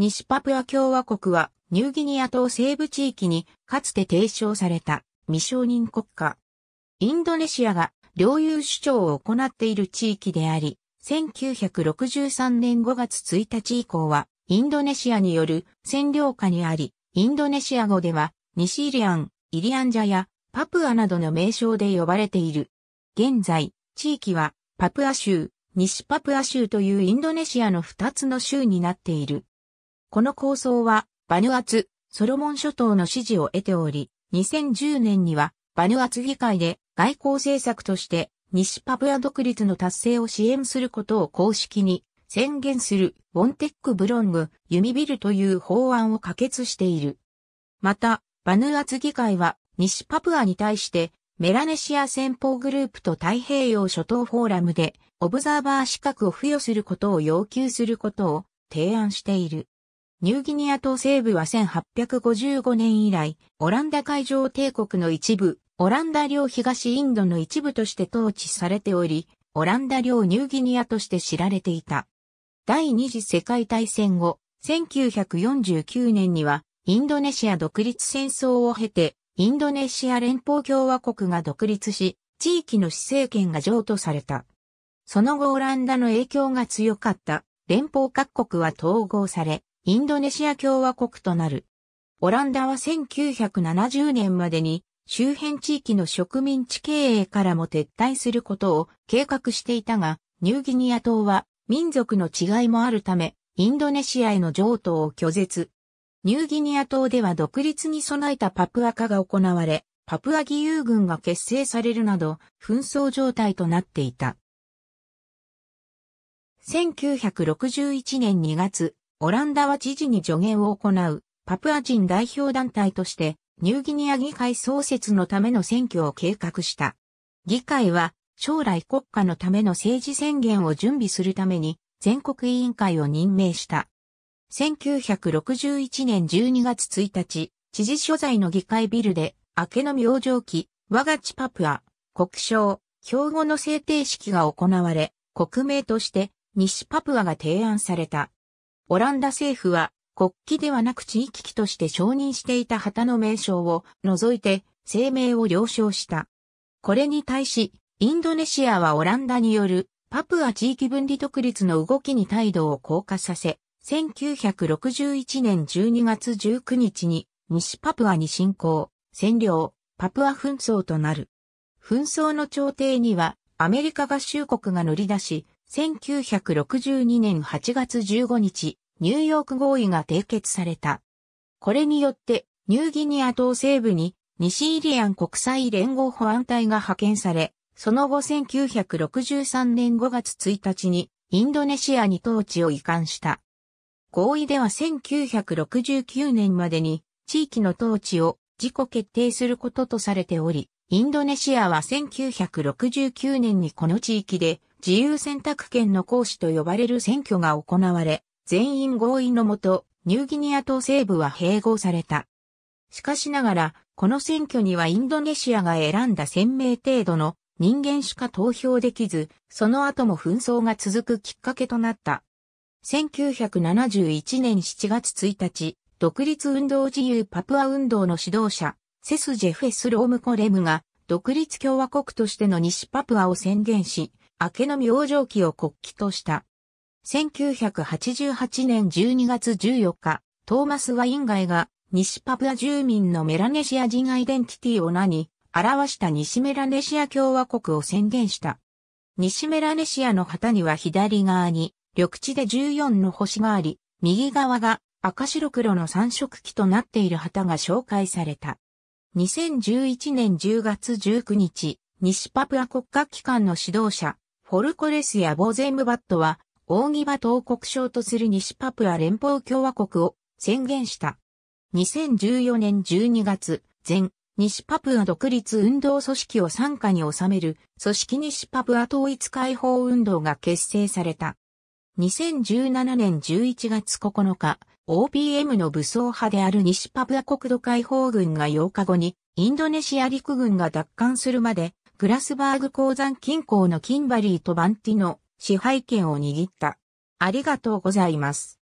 西パプア共和国はニューギニア島西部地域にかつて提唱された未承認国家。インドネシアが領有主張を行っている地域であり、1963年5月1日以降はインドネシアによる占領下にあり、インドネシア語では西イリアン、イリアンジャやパプアなどの名称で呼ばれている。現在、地域はパプア州、西パプア州というインドネシアの2つの州になっている。この構想は、バヌアツ、ソロモン諸島の支持を得ており、2010年には、バヌアツ議会で外交政策として、西パブア独立の達成を支援することを公式に宣言するウォンテックブロング弓ビルという法案を可決している。また、バヌアツ議会は西パプアに対してメラネシア戦法グループと太平洋諸島フォーラムでオブザーバー資格を付与することを要求することを提案している。ニューギニア島西部は1855年以来、オランダ海上帝国の一部、オランダ領東インドの一部として統治されており、オランダ領ニューギニアとして知られていた。第二次世界大戦後、1949年には、インドネシア独立戦争を経て、インドネシア連邦共和国が独立し、地域の市政権が譲渡された。その後オランダの影響が強かった連邦各国は統合され、インドネシア共和国となる。オランダは1970年までに周辺地域の植民地経営からも撤退することを計画していたが、ニューギニア島は民族の違いもあるため、インドネシアへの譲渡を拒絶。ニューギニア島では独立に備えたパプア化が行われ、パプア義勇軍が結成されるなど、紛争状態となっていた。1961年2月、オランダは知事に助言を行う、パプア人代表団体として、ニューギニア議会創設のための選挙を計画した。議会は、将来国家のための政治宣言を準備するために、全国委員会を任命した。1961年12月1日、知事所在の議会ビルで、明けの明星期、我が地パプア、国章、標語の制定式が行われ、国名として、西パプアが提案された。オランダ政府は国旗ではなく地域旗として承認していた旗の名称を除いて声明を了承した。これに対し、インドネシアはオランダによるパプア地域分離独立の動きに態度を硬化させ、1961年12月19日に西パプアに侵攻、占領、パプア紛争となる。紛争の調停にはアメリカ合衆国が乗り出し、1962年8月15日、ニューヨーク合意が締結された。これによって、ニューギニア島西部に西イリアン国際連合保安隊が派遣され、その後1963年5月1日にインドネシアに統治を移管した。合意では1969年までに地域の統治を自己決定することとされており、インドネシアは1969年にこの地域で自由選択権の行使と呼ばれる選挙が行われ、全員合意のもと、ニューギニア島西部は併合された。しかしながら、この選挙にはインドネシアが選んだ1000名程度の人間しか投票できず、その後も紛争が続くきっかけとなった。1971年7月1日、独立運動自由パプア運動の指導者、セス・ジェフェス・ロームコレムが、独立共和国としての西パプアを宣言し、明けの明星期を国旗とした。1988年12月14日、トーマス・ワインガイが西パプア住民のメラネシア人アイデンティティを名に表した西メラネシア共和国を宣言した。西メラネシアの旗には左側に緑地で14の星があり、右側が赤白黒の三色旗となっている旗が紹介された。2011年10月19日、西パプア国家機関の指導者、フォルコレスやボゼムバットは、扇場東国省とする西パプア連邦共和国を宣言した。2014年12月、前、西パプア独立運動組織を参加に収める、組織西パプア統一解放運動が結成された。2017年11月9日、OPM の武装派である西パプア国土解放軍が8日後に、インドネシア陸軍が奪還するまで、グラスバーグ鉱山近郊のキンバリーとバンティの支配権を握った。ありがとうございます。